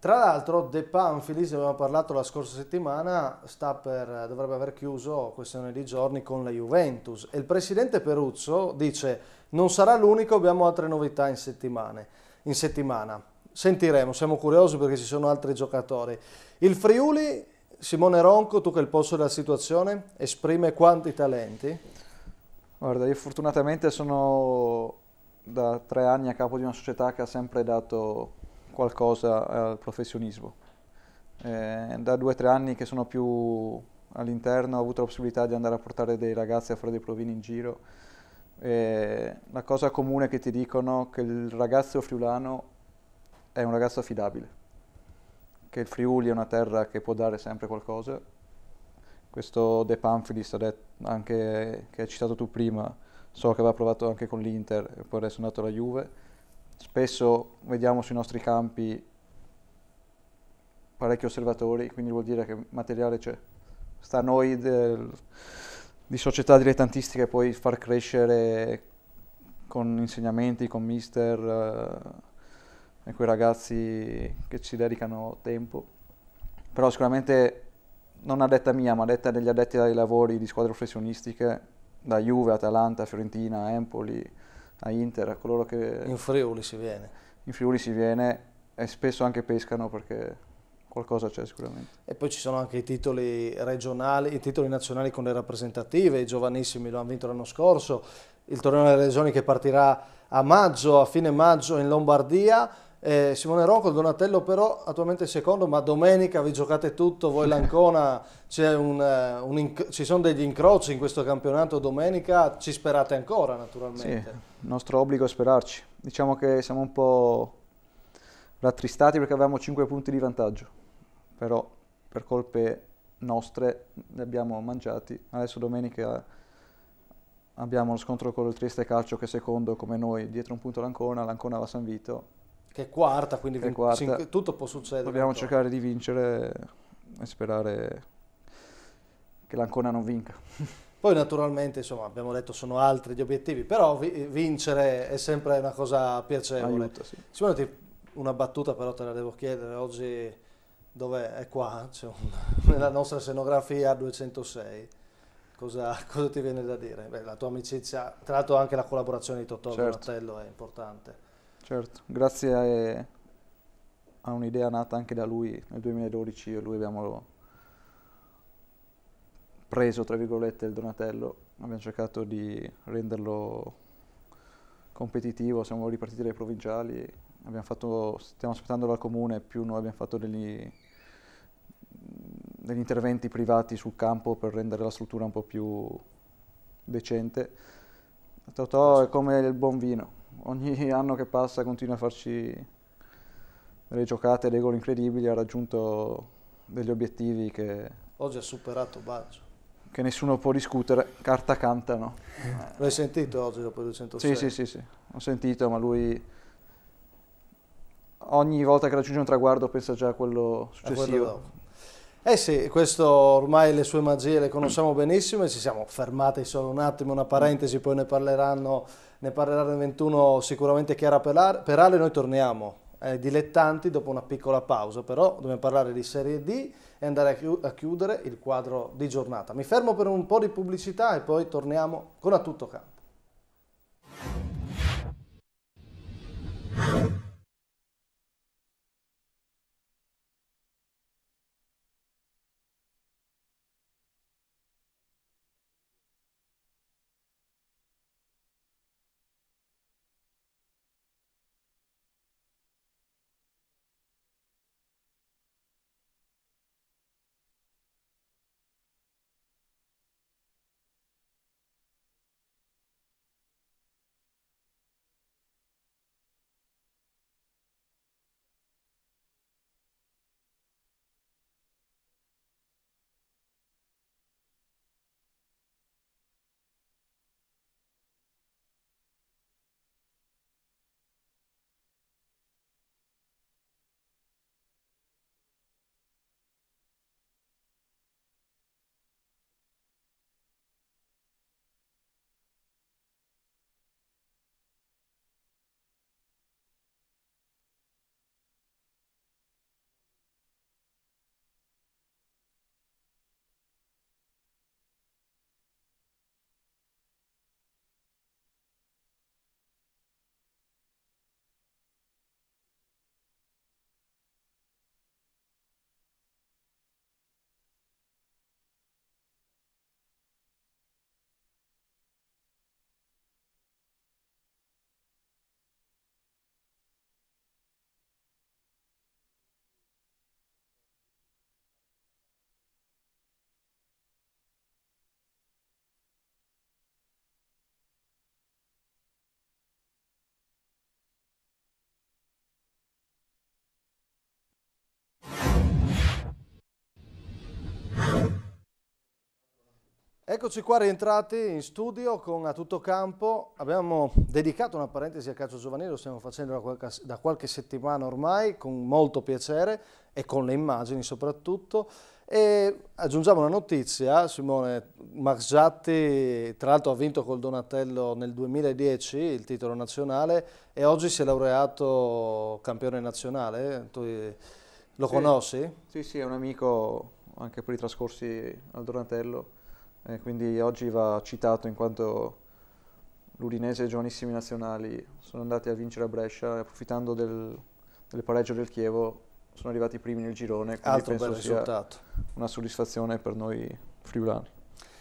A: Tra l'altro De Panfilis, ne abbiamo parlato la scorsa settimana, per, dovrebbe aver chiuso questione di giorni con la Juventus e il presidente Peruzzo dice non sarà l'unico, abbiamo altre novità in, in settimana. Sentiremo, siamo curiosi perché ci sono altri giocatori. Il Friuli, Simone Ronco, tu
C: che il posto della situazione, esprime quanti talenti? Guarda, io fortunatamente sono da tre anni a capo di una società che ha sempre dato qualcosa al professionismo. Eh, da due o tre anni che sono più all'interno ho avuto la possibilità di andare a portare dei ragazzi a fare dei provini in giro. Eh, la cosa comune che ti dicono è che il ragazzo friulano è un ragazzo affidabile, che il Friuli è una terra che può dare sempre qualcosa. Questo De Pamphilis, che hai citato tu prima, so che aveva provato anche con l'Inter e poi adesso è andato alla Juve Spesso vediamo sui nostri campi parecchi osservatori, quindi vuol dire che materiale c'è. Cioè, sta a noi del, di società dilettantistiche poi far crescere con insegnamenti, con mister eh, e quei ragazzi che ci dedicano tempo. Però sicuramente, non a detta mia, ma a detta degli addetti ai lavori di squadre professionistiche, da Juve, Atalanta, Fiorentina, Empoli, a Inter, a coloro che... In Friuli si viene. In Friuli si viene e spesso anche pescano perché qualcosa c'è sicuramente.
A: E poi ci sono anche i titoli regionali, i titoli nazionali con le rappresentative, i giovanissimi lo hanno vinto l'anno scorso, il torneo delle regioni che partirà a maggio, a fine maggio in Lombardia, eh, Simone Rocco, Donatello però attualmente secondo, ma domenica vi giocate tutto, voi l'Ancona, un, eh, un ci sono degli incroci in questo campionato domenica, ci sperate ancora naturalmente. Sì,
C: il nostro obbligo è sperarci. Diciamo che siamo un po' rattristati perché avevamo 5 punti di vantaggio, però per colpe nostre ne abbiamo mangiati. Adesso domenica abbiamo lo scontro con il Trieste Calcio che è secondo come noi, dietro un punto l'Ancona, l'Ancona va a San Vito
A: che è quarta, quindi è quarta. Cinque, tutto può succedere. Dobbiamo tutto.
C: cercare di vincere e sperare che l'Ancona non vinca.
A: Poi naturalmente, insomma, abbiamo detto sono altri gli obiettivi, però vincere è sempre una cosa piacevole. Aiuta, sì. Simone, ti, una battuta però te la devo chiedere, oggi dove è qua, cioè, nella nostra scenografia 206. Cosa, cosa, ti viene da dire? Beh, la tua amicizia, tra l'altro anche la collaborazione di Totò certo. Donatello è importante.
C: Certo, grazie a, a un'idea nata anche da lui nel 2012, io e lui abbiamo preso, tra virgolette, il Donatello, abbiamo cercato di renderlo competitivo, siamo ripartiti dai provinciali, fatto, stiamo aspettando la comune, più noi abbiamo fatto degli, degli interventi privati sul campo per rendere la struttura un po' più decente. Totò è come il buon vino, ogni anno che passa continua a farci delle giocate, dei gol incredibili, ha raggiunto degli obiettivi che...
A: Oggi ha superato Baggio.
C: Che nessuno può discutere, carta cantano.
A: Eh. L'hai sentito oggi dopo il 206? Sì, sì, sì,
C: sì, ho sentito, ma lui ogni volta che raggiunge un traguardo pensa già a quello successivo. A quello
A: eh sì, questo ormai le sue magie le conosciamo benissimo e ci siamo fermati solo un attimo, una parentesi, poi ne parleranno, ne parlerà nel 21 sicuramente Chiara Perale, noi torniamo eh, dilettanti dopo una piccola pausa, però dobbiamo parlare di Serie D e andare a, chi a chiudere il quadro di giornata. Mi fermo per un po' di pubblicità e poi torniamo con a tutto campo. Eccoci qua rientrati in studio con A Tutto Campo, abbiamo dedicato una parentesi al calcio giovanile, lo stiamo facendo da qualche, da qualche settimana ormai con molto piacere e con le immagini soprattutto e aggiungiamo una notizia, Simone Marzatti tra l'altro ha vinto col Donatello nel 2010 il titolo nazionale e oggi si è laureato campione nazionale,
C: tu eh, lo sì. conosci? Sì, sì, è un amico anche per i trascorsi al Donatello eh, quindi oggi va citato in quanto l'Udinese e i giovanissimi nazionali sono andati a vincere a Brescia e approfittando del, del pareggio del Chievo sono arrivati primi nel girone, Altro penso sia risultato. una soddisfazione per noi friulani.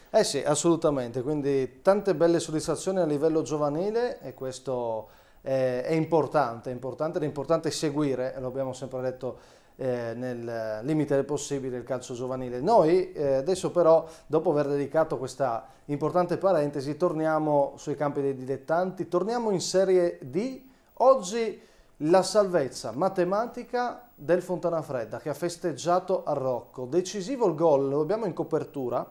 A: Eh sì, assolutamente, quindi tante belle soddisfazioni a livello giovanile e questo è, è importante, è importante ed è importante seguire, lo abbiamo sempre detto eh, nel limite del possibile il calcio giovanile. Noi eh, adesso però, dopo aver dedicato questa importante parentesi, torniamo sui campi dei dilettanti, torniamo in Serie D. Oggi la salvezza matematica del Fontana Fredda che ha festeggiato a Rocco. Decisivo il gol, lo abbiamo in copertura,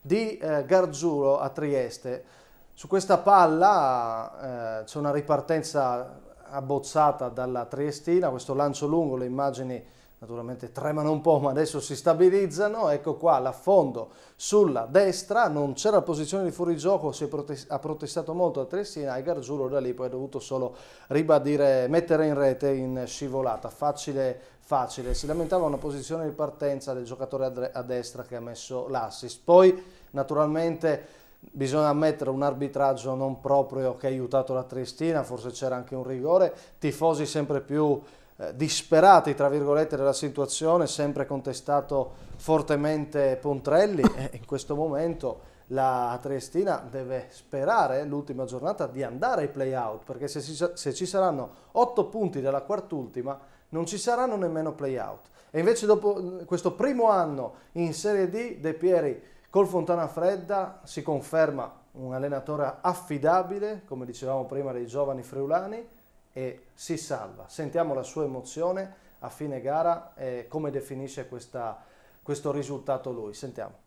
A: di eh, Gargiulo a Trieste. Su questa palla eh, c'è una ripartenza abbozzata dalla Triestina, questo lancio lungo, le immagini naturalmente tremano un po' ma adesso si stabilizzano, ecco qua l'affondo sulla destra, non c'era posizione di fuorigioco, si protest ha protestato molto a Trestina e Gargiulo da lì poi ha dovuto solo ribadire mettere in rete in scivolata, facile facile, si lamentava una posizione di partenza del giocatore a destra che ha messo l'assist, poi naturalmente bisogna ammettere un arbitraggio non proprio che ha aiutato la Tristina, forse c'era anche un rigore, tifosi sempre più eh, disperati tra virgolette della situazione, sempre contestato fortemente Pontrelli e in questo momento la Triestina deve sperare l'ultima giornata di andare ai playout perché se, si, se, ci saranno 8 punti dalla quart'ultima non ci saranno nemmeno playout e invece dopo mm, questo primo anno in Serie D De Pieri col Fontana Fredda si conferma un allenatore affidabile come dicevamo prima dei giovani friulani e si salva. Sentiamo la sua emozione a fine gara e come definisce questa, questo risultato lui. Sentiamo.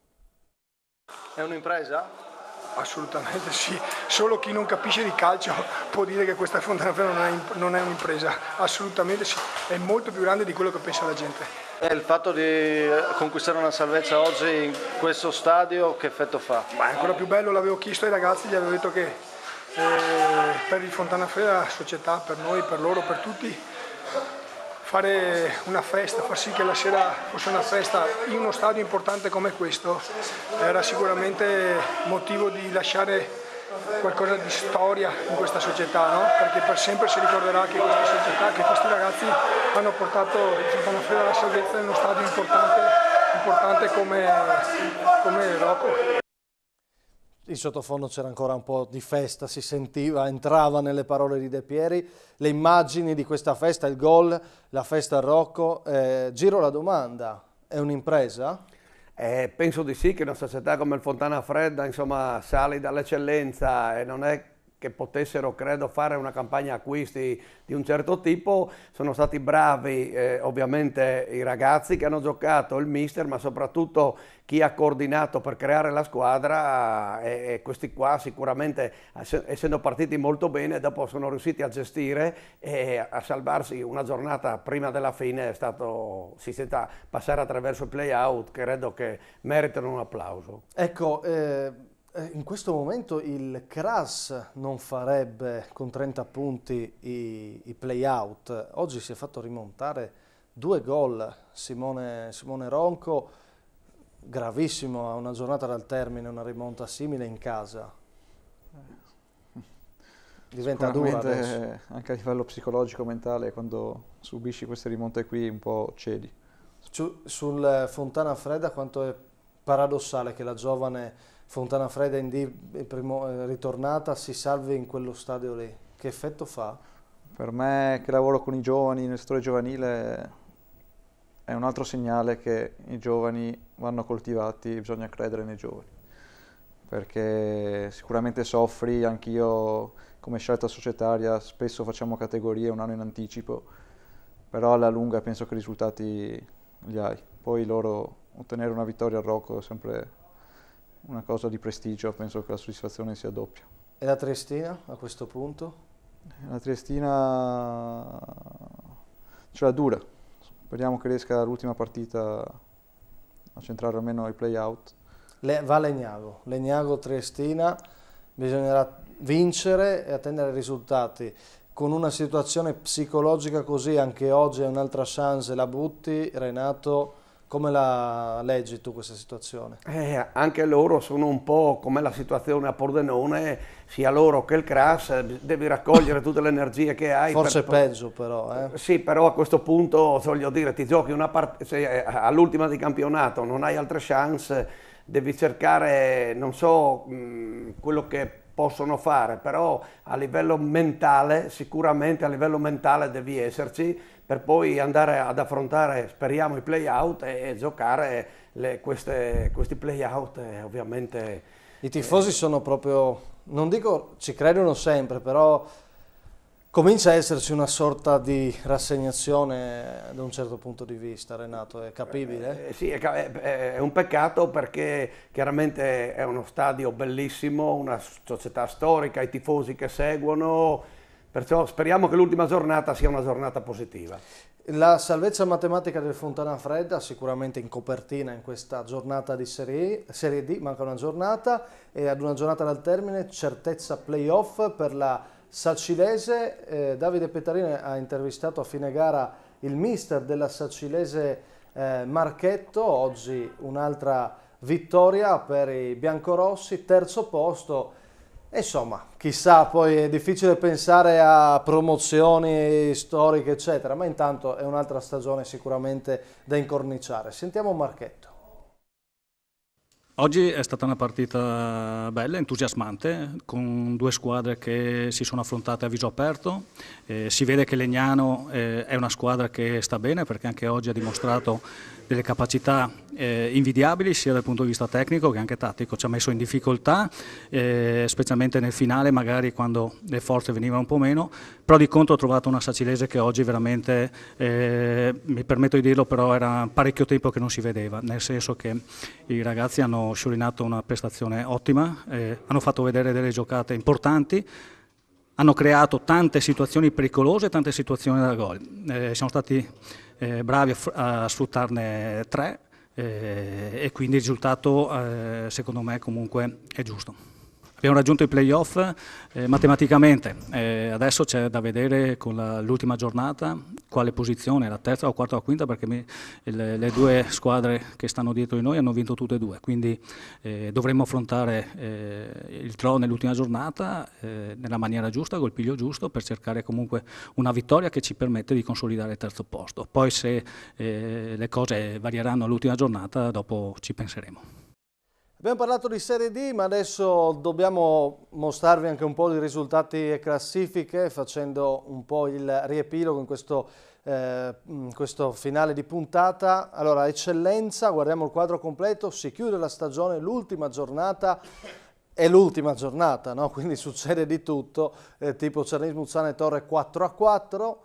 A: È un'impresa? Assolutamente sì, solo chi non capisce di calcio può dire che questa Fontana non è, un'impresa, assolutamente sì, è molto più grande di quello che pensa la gente. E il fatto di conquistare una salvezza oggi in questo stadio che effetto fa? è ancora più bello, l'avevo chiesto ai ragazzi, gli avevo detto che per il Fontana Fredda, la società, per noi, per loro, per tutti, fare una festa, far sì che la sera fosse una festa in uno stadio importante come questo,
B: era sicuramente motivo di lasciare qualcosa di storia in questa società, no? perché per sempre si ricorderà che questa società, che questi ragazzi hanno portato il Fontana Fredda alla salvezza in uno stadio importante, importante come, come Rocco
A: in sottofondo c'era ancora un po' di festa, si sentiva, entrava nelle parole di De Pieri, le immagini di questa festa, il gol, la festa a
B: Rocco. Eh, giro la domanda, è un'impresa? Eh, penso di sì, che una società come il Fontana Fredda, insomma, sali dall'eccellenza e non è che potessero, credo, fare una campagna acquisti di un certo tipo. Sono stati bravi eh, ovviamente i ragazzi che hanno giocato, il mister, ma soprattutto chi ha coordinato per creare la squadra e, e questi qua sicuramente, essendo partiti molto bene, dopo sono riusciti a gestire e a salvarsi una giornata prima della fine. È stato, si senta passare attraverso il play-out, credo che meritano un applauso.
A: Ecco, eh eh, in questo momento il Kras non farebbe con 30 punti i, i play-out. Oggi si è fatto rimontare due gol Simone, Simone, Ronco, gravissimo a una giornata dal termine, una rimonta simile in casa. Eh,
C: Diventa dura adesso. Anche a livello psicologico, e mentale, quando subisci queste rimonte qui un po' cedi. Su, sul Fontana Fredda quanto è paradossale
A: che la giovane Fontana Fredda in D eh, primo, eh, ritornata si salvi in quello stadio lì, che effetto fa?
C: Per me che lavoro con i giovani nel settore giovanile è un altro segnale che i giovani vanno coltivati, bisogna credere nei giovani, perché sicuramente soffri, anch'io come scelta societaria spesso facciamo categorie un anno in anticipo, però alla lunga penso che i risultati li hai, poi loro ottenere una vittoria al Rocco è sempre una cosa di prestigio, penso che la soddisfazione sia doppia.
A: E la Triestina a questo punto?
C: La Triestina ce la dura, speriamo che riesca l'ultima partita a centrare almeno i play-out. Le, va Legnago, Legnago Triestina, bisognerà vincere e
A: attendere risultati. Con una situazione psicologica così, anche oggi è un'altra chance, la butti, Renato come la leggi tu questa situazione?
B: Eh, anche loro sono un po' come la situazione a Pordenone, sia loro che il crash, devi raccogliere tutte le energie che hai. Forse per... è peggio però. Eh. eh. Sì, però a questo punto, voglio dire, ti giochi una part... se eh, all'ultima di campionato, non hai altre chance, devi cercare, non so, mm, quello che possono fare, però a livello mentale, sicuramente a livello mentale devi esserci per poi andare ad affrontare, speriamo, i play-out e, giocare le, queste, questi play-out eh, ovviamente. I tifosi eh, sono proprio, non dico ci credono sempre,
A: però comincia a esserci una sorta di rassegnazione da
B: un certo punto di vista, Renato, è capibile? Eh, sì, è, è, è, un peccato perché chiaramente è uno stadio bellissimo, una società storica, i tifosi che seguono Perciò speriamo che l'ultima giornata sia una giornata positiva.
A: La salvezza matematica del Fontana Fredda sicuramente in copertina in questa giornata di serie, serie D, manca una giornata e ad una giornata dal termine certezza playoff per la Sacilese. Eh, Davide Petarini ha intervistato a fine gara il mister della Sacilese eh, Marchetto, oggi un'altra vittoria per i biancorossi, terzo posto Insomma, chissà, poi è difficile pensare a promozioni storiche, eccetera, ma intanto è un'altra stagione sicuramente da incorniciare. Sentiamo Marchetto.
E: Oggi è stata una partita bella, entusiasmante, con due squadre che si sono affrontate a viso aperto. Eh, si vede che Legnano eh, è una squadra che sta bene perché anche oggi ha dimostrato delle capacità eh, invidiabili sia dal punto di vista tecnico che anche tattico, ci ha messo in difficoltà, eh, specialmente nel finale magari quando le forze venivano un po' meno, però di contro ho trovato una Sacilese che oggi veramente, eh, mi permetto di dirlo, però era parecchio tempo che non si vedeva, nel senso che i ragazzi hanno sciolinato una prestazione ottima, eh, hanno fatto vedere delle giocate importanti, hanno creato tante situazioni pericolose e tante situazioni da gol. Eh, siamo stati eh, bravi a, a, sfruttarne tre eh, e quindi il risultato eh, secondo me comunque è giusto. Abbiamo raggiunto i playoff eh, matematicamente, eh, adesso c'è da vedere con l'ultima giornata quale posizione, la terza o quarta o quinta, perché mi, le, le, due squadre che stanno dietro di noi hanno vinto tutte e due, quindi eh, dovremo affrontare eh, il tro nell'ultima giornata eh, nella maniera giusta, col piglio giusto, per cercare comunque una vittoria che ci permette di consolidare il terzo posto. Poi se eh, le cose varieranno all'ultima giornata, dopo ci penseremo.
A: Abbiamo parlato di Serie D, ma adesso dobbiamo mostrarvi anche un po' di risultati e classifiche facendo un po' il riepilogo in questo, eh, questo finale di puntata. Allora, eccellenza, guardiamo il quadro completo, si chiude la stagione, l'ultima giornata è l'ultima giornata, no? quindi succede di tutto, eh, tipo Cernis Muzzane Torre 4 a 4,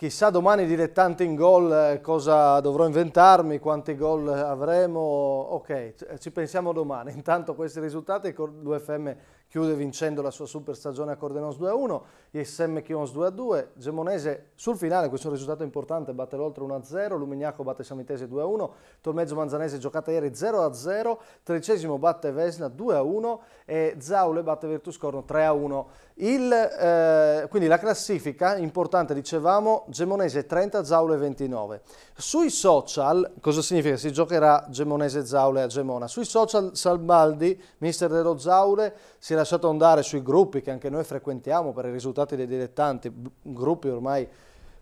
A: Chissà domani dilettante in gol eh, cosa dovrò inventarmi, quanti gol avremo. Ok, ci eh, pensiamo domani. Intanto questi risultati, l'UFM chiude vincendo la sua super stagione a Cordenos 2-1, ISM Chions 2-2, Gemonese sul finale, questo è un risultato importante, batte l'Oltre 1-0, Lumignaco batte Samitese 2-1, Tormeggio Manzanese giocata ieri 0-0, Tredicesimo batte Vesna 2-1 e Zaule batte Virtus Corno 3-1. Il, eh, quindi la classifica importante, dicevamo, Gemonese 30, Zaule 29. Sui social, cosa significa? Si giocherà Gemonese Zaule a Gemona. Sui social Salbaldi, mister dello Zaule, si è lasciato andare sui gruppi che anche noi frequentiamo per i risultati dei dilettanti, gruppi ormai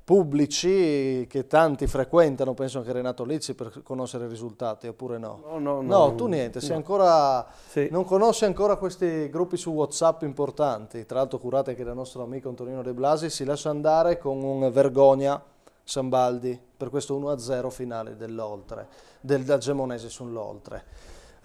A: pubblici che tanti frequentano, penso anche Renato Lizzi per conoscere i risultati, oppure no?
B: No, no, no. no tu
A: niente, no. Ancora, sì. non conosci ancora questi gruppi su Whatsapp importanti, tra l'altro curate anche dal nostro amico Antonino De Blasi, si lascia andare con un vergogna Sambaldi per questo 1-0 finale dell'Oltre, del, del Gemonese sull'Oltre.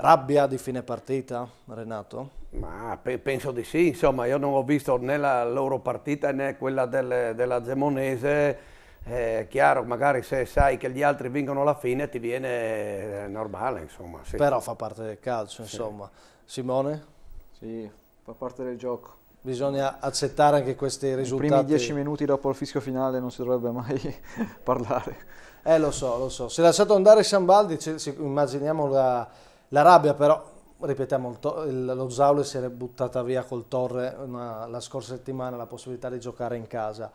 A: Rabbia
B: di fine partita, Renato? Ma pe penso di sì, insomma io non ho visto né la loro partita né quella del, della Zemonese, è chiaro, magari se sai che gli altri vincono alla fine ti viene eh, normale, insomma. Sì. Però fa
A: parte del calcio, insomma. Sì. Simone? Sì, fa parte del gioco. Bisogna accettare anche questi risultati. I primi dieci
C: minuti dopo il fischio finale non si dovrebbe mai parlare.
A: Eh, lo so, lo so. Si è lasciato andare Sambaldi, immaginiamo la la rabbia però, ripetiamo, lo Zaule si era buttata via col Torre una, la scorsa settimana la possibilità di giocare in casa.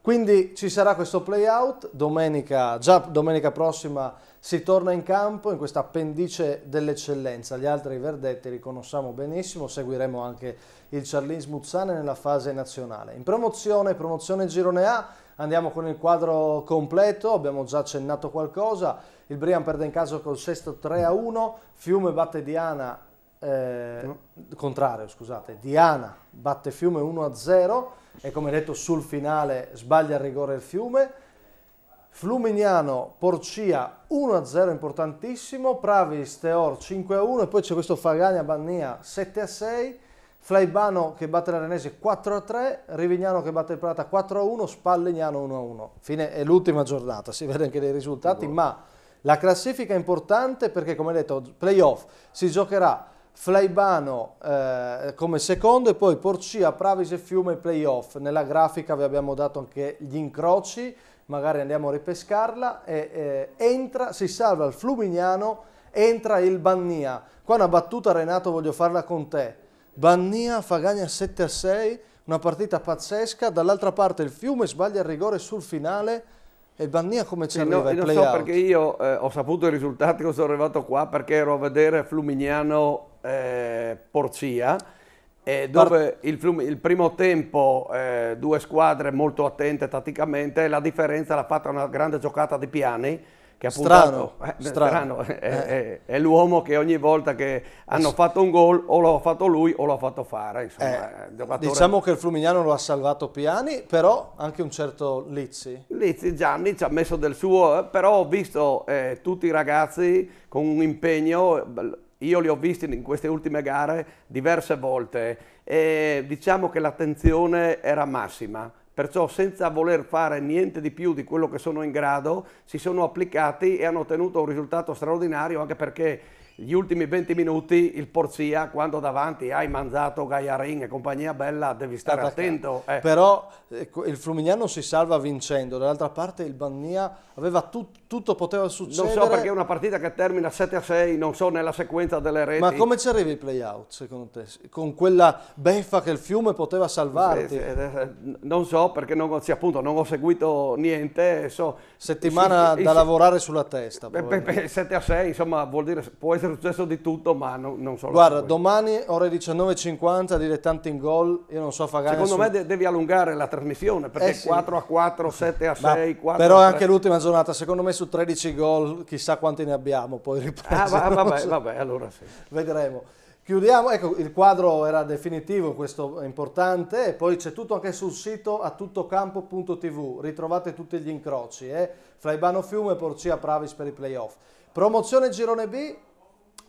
A: Quindi ci sarà questo playout, domenica, già domenica prossima si torna in campo in questa appendice dell'eccellenza. Gli altri verdetti li conosciamo benissimo, seguiremo anche il Charlie Smuzzane nella fase nazionale. In promozione, promozione Girone A, andiamo con il quadro completo, abbiamo già accennato qualcosa il Brian perde in casa col sesto 3-1, a Fiume batte Diana, eh, no. Mm. contrario scusate, Diana batte Fiume 1-0 a e come detto sul finale sbaglia il rigore il Fiume, Flumignano, Porcia 1-0 a importantissimo, Pravis, Teor 5-1 a e poi c'è questo Fagania, Bannia 7-6, a Flaibano che batte l'Arenese 4-3, a Rivignano che batte il Prata 4-1, a Spallegnano 1-1. a Fine è l'ultima giornata, si vede anche dei risultati, boh. ma la classifica è importante perché, come detto, playoff si giocherà Flaibano eh, come secondo e poi Porcia, Pravis e Fiume playoff. Nella grafica vi abbiamo dato anche gli incroci, magari andiamo a ripescarla. E, eh, entra, si salva il Flumignano, entra il Bannia. Qua una battuta Renato voglio farla con te. Bannia fa gagna 7 a 6, una partita pazzesca. Dall'altra parte il Fiume sbaglia il rigore sul finale e Bannia come ci arriva no, Non so perché
B: io eh, ho saputo i risultati che sono arrivato qua perché ero a vedere Flumignano eh, Porcia eh, dove il, Flum- il, primo tempo eh, due squadre molto attente tatticamente la differenza l'ha fatta una grande giocata di Piani che ha puntato, strano, eh, strano. strano eh. È, è, l'uomo che ogni volta che hanno fatto un gol o l'ha fatto lui o l'ha fatto fare. Insomma, eh, eh giocatore... Diciamo
A: che il Flumignano lo
B: ha salvato Piani, però anche un certo Lizzi. Lizzi Gianni ci ha messo del suo, eh, però ho visto eh, tutti i ragazzi con un impegno, io li ho visti in queste ultime gare diverse volte e diciamo che l'attenzione era massima Perciò senza voler fare niente di più di quello che sono in grado, si sono applicati e hanno ottenuto un risultato straordinario anche perché gli ultimi 20 minuti il Porzia quando davanti hai mangiato Gaiarin e compagnia bella devi eh, stare Attacca. attento eh. però ecco, il Flumignano si salva vincendo dall'altra parte il Bannia aveva tut, tutto poteva succedere non so perché è una partita che termina 7 a 6 non so nella sequenza delle reti ma come ci arrivi
A: ai playout secondo te con quella beffa che il Fiume poteva salvarti eh,
B: eh, eh non so perché non, sì, appunto, non ho seguito niente so, settimana sì, da sì, lavorare sulla testa beh, beh, 7 a 6 insomma vuol dire può essere essere successo di tutto, ma no, non so. Guarda,
A: domani ore 19.50, dilettanti in gol, io non so fagare. Secondo su... me de
B: devi allungare la trasmissione, perché eh sì. 4 a 4, 7 a 6, ma 4 Però è anche l'ultima giornata,
A: secondo me su 13 gol chissà quanti ne abbiamo, poi riprese. Ah, va, vabbè, vabbè, allora sì. Vedremo. Chiudiamo, ecco il quadro era definitivo, questo è importante, e poi c'è tutto anche sul sito a tuttocampo.tv, ritrovate tutti gli incroci, eh? Ibano Fiume, e Porcia Pravis per i playoff. Promozione Girone B,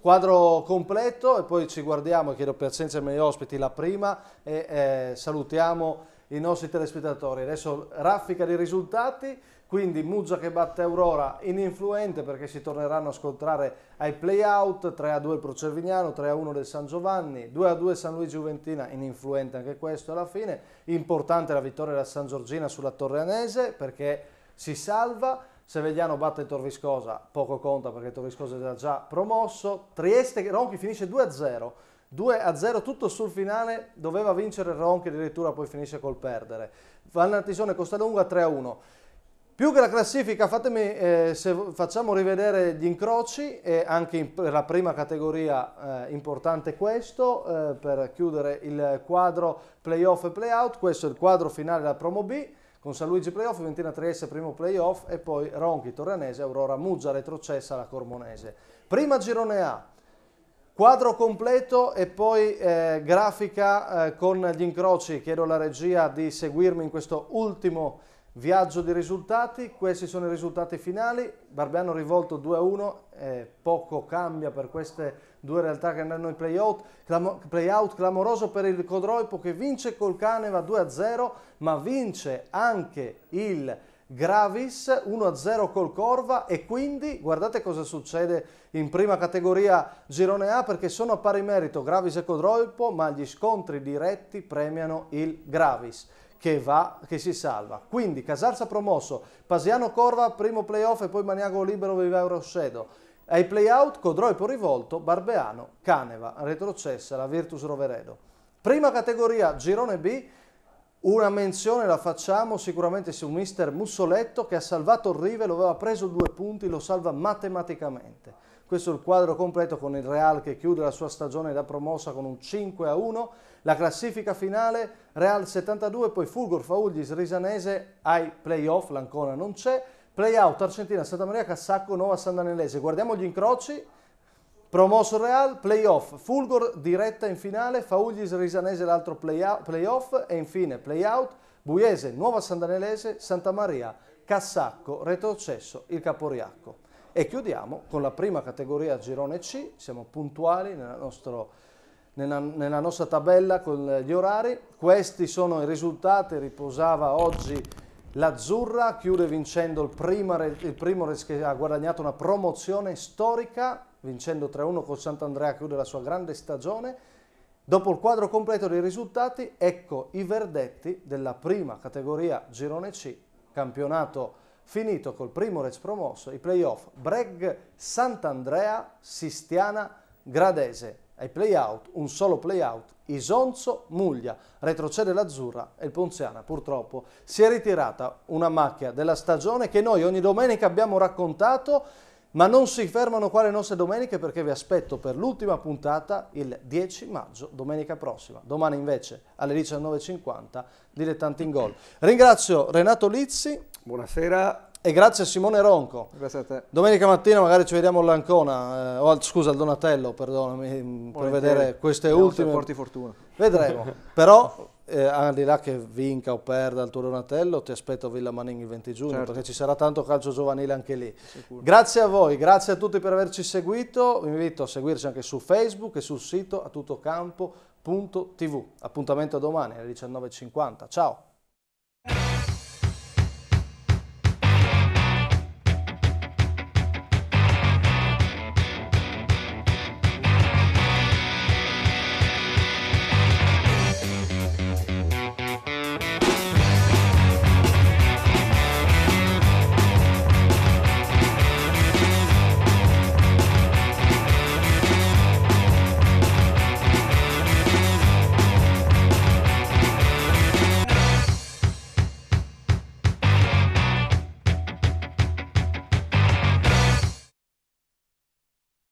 A: Quadro completo e poi ci guardiamo, chiedo piacenza ai miei ospiti la prima e eh, salutiamo i nostri telespettatori. Adesso raffica dei risultati, quindi Muggia che batte Aurora in influente perché si torneranno a scontrare ai playout, 3-2 a il Procervignano, 3-1 a del San Giovanni, 2-2 a San Luigi Juventina in influente anche questo alla fine, importante la vittoria della San Giorgina sulla Torreanese perché si salva, Sevegliano batte Torviscosa, poco conta perché Torviscosa è già promosso, Trieste Ronchi finisce 2-0, 2-0 tutto sul finale, doveva vincere Ronchi addirittura poi finisce col perdere, Valnartisone Costalunga 3-1. Più che la classifica, fatemi, eh, se facciamo rivedere gli incroci, e anche in, per la prima categoria eh, importante questo, eh, per chiudere il quadro playoff e playout, questo è il quadro finale della Promo B, con San Luigi playoff, Ventina Trieste primo playoff e poi Ronchi, Torrenese, Aurora Muggia retrocessa alla Cormonese. Prima girone A, quadro completo e poi eh, grafica eh, con gli incroci, chiedo alla regia di seguirmi in questo ultimo Viaggio di risultati, questi sono i risultati finali, Barbiano rivolto 2-1, eh, poco cambia per queste due realtà che andranno in playout, Clamo playout clamoroso per il Codroipo che vince col Caneva 2-0, ma vince anche il Gravis 1-0 col Corva e quindi guardate cosa succede in prima categoria Girone A perché sono a pari merito Gravis e Codroipo ma gli scontri diretti premiano il Gravis che, va, che si salva. Quindi Casarza promosso, Pasiano Corva primo playoff e poi Maniago Libero Viveo Rossedo. Ai playout Codroi Porivolto, Barbeano, Caneva, retrocessa la Virtus Roveredo. Prima categoria Girone B, una menzione la facciamo sicuramente su mister Mussoletto che ha salvato il Rive, lo aveva preso due punti, lo salva matematicamente. Questo è il quadro completo con il Real che chiude la sua stagione da promossa con un 5 a 1 la classifica finale Real 72, poi Fulgor, Fauglisi, Risanese ai playoff, l'Ancona non c'è, playout Argentina, Santa Maria, Cassacco, Nova Sandanellese. Guardiamo gli incroci. Promosso Real, playoff, Fulgor diretta in finale, Fauglisi, Risanese l'altro playoff play e infine playout Buiese, Nuova Sandanelese, Santa Maria, Cassacco, retrocesso il Caporiacco. E chiudiamo con la prima categoria girone C, siamo puntuali nel nostro nella, nella nostra tabella con gli orari. Questi sono i risultati, riposava oggi L'Azzurra chiude vincendo il, prima, il Primores che ha guadagnato una promozione storica, vincendo 3-1 col Sant'Andrea chiude la sua grande stagione. Dopo il quadro completo dei risultati, ecco i verdetti della prima categoria Girone C, campionato finito col primo res promosso, i playoff Breg, Sant'Andrea, Sistiana, Gradese ai playout, un solo playout, Isonzo Muglia, retrocede l'Azzurra e il Ponziana purtroppo si è ritirata una macchia della stagione che noi ogni domenica abbiamo raccontato ma non si fermano qua le nostre domeniche perché vi aspetto per l'ultima puntata il 10 maggio, domenica prossima. Domani invece alle 19.50 dilettanti in gol. Ringrazio Renato Lizzi. Buonasera. E grazie a Simone Ronco. Grazie a te. Domenica mattina magari ci vediamo all'Ancona, eh, o scusa, al Donatello, perdonami, mm, per vedere queste ultime. Porti fortuna.
C: Vedremo.
A: Però eh, al di là che vinca o perda il tuo Donatello, ti aspetto a Villa Manning il 20 giugno certo. perché ci sarà tanto calcio giovanile anche lì. Sicuro. Grazie a voi, grazie a tutti per averci seguito. Vi invito a seguirci anche su Facebook e sul sito a tutocampo.tv. Appuntamento domani alle 19.50. Ciao!